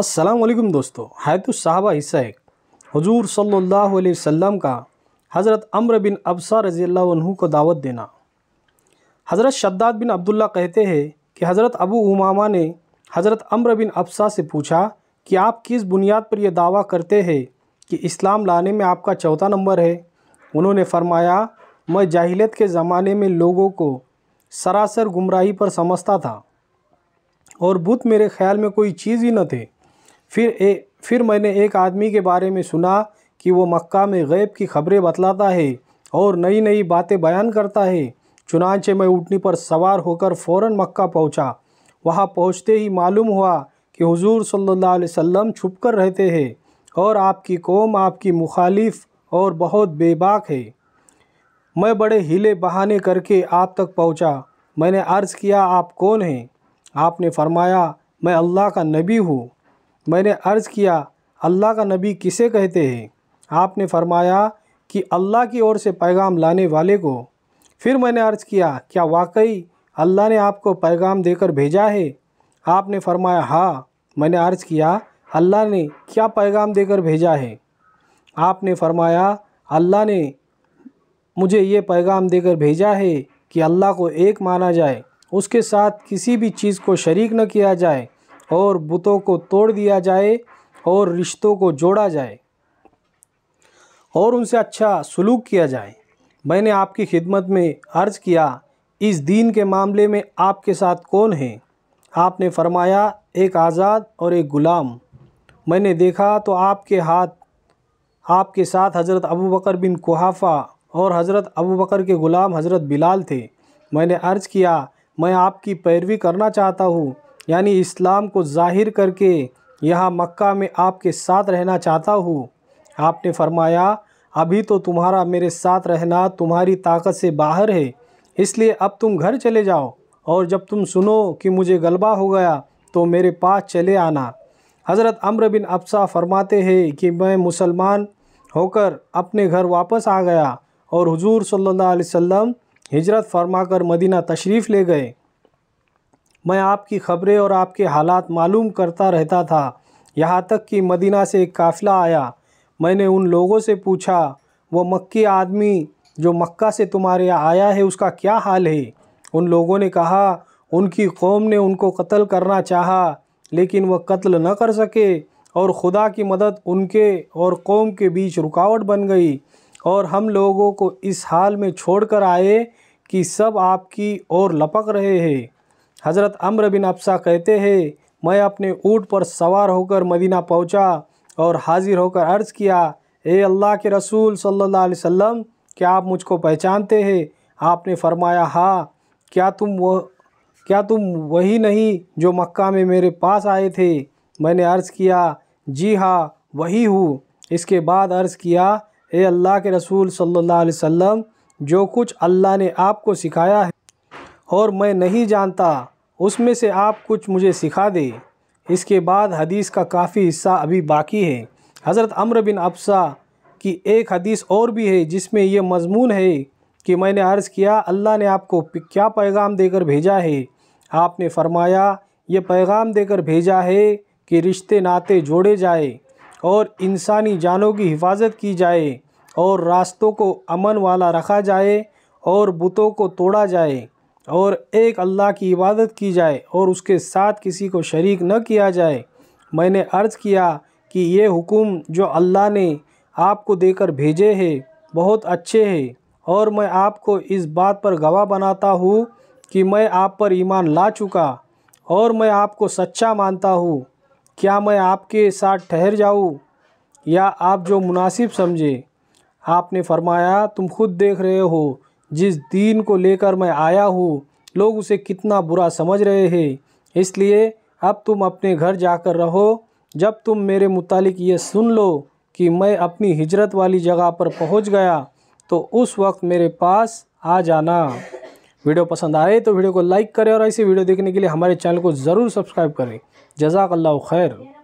अस्सलाम दोस्तों हायतु साहबा हिस्सा एक हजूर सल्लल्लाहु अलैहि वसल्लम का हज़रत अम्र बिन अबसा रज़ी अल्लाह को दावत देना हज़रत शद्दाद बिन अब्दुल्ला कहते हैं कि हज़रत अबू उमामा ने हज़रत अम्र बिन अबसा से पूछा कि आप किस बुनियाद पर यह दावा करते हैं कि इस्लाम लाने में आपका चौथा नंबर है उन्होंने फरमाया मैं जाहिलियत के ज़माने में लोगों को सरासर गुमराही पर समझता था और बुत मेरे ख्याल में कोई चीज़ ही न थे फिर ए, फिर मैंने एक आदमी के बारे में सुना कि वो मक्का में गैब की खबरें बतलाता है और नई नई बातें बयान करता है चुनाचे मैं उठनी पर सवार होकर फ़ौर मक्का पहुँचा वहाँ पहुँचते ही मालूम हुआ कि हुजूर सल्लल्लाहु अलैहि वसल्लम छुप कर रहते हैं और आपकी कौम आपकी मुखालिफ और बहुत बेबाक है मैं बड़े हिले बहाने करके आप तक पहुंचा मैंने अर्ज़ किया आप कौन हैं आपने फरमाया मैं अल्लाह का नबी हूँ मैंने अर्ज़ किया अल्लाह का नबी किसे कहते हैं आपने फरमाया कि अल्लाह की ओर से पैगाम लाने वाले को फिर मैंने अर्ज़ किया क्या वाकई अल्लाह ने आपको पैगाम देकर भेजा है आपने फरमाया हाँ मैंने अर्ज़ किया अल्लाह ने क्या पैगाम देकर भेजा है आपने फरमाया अल्लाह ने मुझे ये पैगाम देकर भेजा है कि अल्लाह को एक माना जाए उसके साथ किसी भी चीज़ को शरीक न किया जाए और बुतों को तोड़ दिया जाए और रिश्तों को जोड़ा जाए और उनसे अच्छा सलूक किया जाए मैंने आपकी खिदमत में अर्ज़ किया इस दीन के मामले में आपके साथ कौन है आपने फरमाया एक आज़ाद और एक ग़ुलाम मैंने देखा तो आपके हाथ आपके साथ हज़रत अबू बकर बिन कुहाफ़ा और हज़रत अबू बकर के ग़ुलाम हज़रत बिलाल थे मैंने अर्ज़ किया मैं आपकी पैरवी करना चाहता हूँ यानी इस्लाम को ज़ाहिर करके यहाँ मक्का में आपके साथ रहना चाहता हूँ आपने फरमाया अभी तो तुम्हारा मेरे साथ रहना तुम्हारी ताकत से बाहर है इसलिए अब तुम घर चले जाओ और जब तुम सुनो कि मुझे गलबा हो गया तो मेरे पास चले आना हज़रत अम्र बिन अफसा फरमाते हैं कि मैं मुसलमान होकर अपने घर वापस आ गया और हुजूर सल्लल्लाहु अलैहि वसल्लम हिजरत फरमाकर मदीना तशरीफ़ ले गए मैं आपकी खबरें और आपके हालात मालूम करता रहता था यहाँ तक कि मदीना से एक काफ़िला आया मैंने उन लोगों से पूछा वो मक्की आदमी जो मक्का से तुम्हारे आया है उसका क्या हाल है उन लोगों ने कहा उनकी कौम ने उनको कत्ल करना चाहा लेकिन वह कत्ल न कर सके और खुदा की मदद उनके और कौम के बीच रुकावट बन गई और हम लोगों को इस हाल में छोड़कर आए कि सब आपकी ओर लपक रहे हैं हज़रत अम्र बिन अफसा कहते हैं मैं अपने ऊँट पर सवार होकर मदीना पहुँचा और हाज़िर होकर अर्ज़ किया ए अल्लाह के रसूल सल्लल्लाहु अलैहि वसल्लम क्या आप मुझको पहचानते हैं आपने फरमाया हाँ क्या तुम वह क्या तुम वही नहीं जो मक्का में मेरे पास आए थे मैंने अर्ज़ किया जी हाँ वही हूँ इसके बाद अर्ज़ किया ए अल्लाह के रसूल सल्लल्लाहु अलैहि वसल्लम जो कुछ अल्लाह ने आपको सिखाया है और मैं नहीं जानता उसमें से आप कुछ मुझे सिखा दे इसके बाद हदीस का काफ़ी हिस्सा अभी बाकी है हज़रत अम्र बिन अफसा की एक हदीस और भी है जिसमें यह मजमून है कि मैंने अर्ज़ किया अल्लाह ने आपको क्या पैगाम देकर भेजा है आपने फरमाया ये पैगाम देकर भेजा है कि रिश्ते नाते जोड़े जाए और इंसानी जानों की हिफाजत की जाए और रास्तों को अमन वाला रखा जाए और बुतों को तोड़ा जाए और एक अल्लाह की इबादत की जाए और उसके साथ किसी को शरीक न किया जाए मैंने अर्ज़ किया कि ये हुकुम जो अल्लाह ने आपको देकर भेजे है बहुत अच्छे है और मैं आपको इस बात पर गवाह बनाता हूँ कि मैं आप पर ईमान ला चुका और मैं आपको सच्चा मानता हूँ क्या मैं आपके साथ ठहर जाऊँ या आप जो मुनासिब समझे आपने फरमाया तुम खुद देख रहे हो जिस दीन को लेकर मैं आया हूँ लोग उसे कितना बुरा समझ रहे हैं इसलिए अब तुम अपने घर जाकर रहो जब तुम मेरे मुतालिक ये सुन लो कि मैं अपनी हिजरत वाली जगह पर पहुँच गया तो उस वक्त मेरे पास आ जाना वीडियो पसंद आए तो वीडियो को लाइक करें और ऐसे वीडियो देखने के लिए हमारे चैनल को ज़रूर सब्सक्राइब करें जजाकल्ला खैर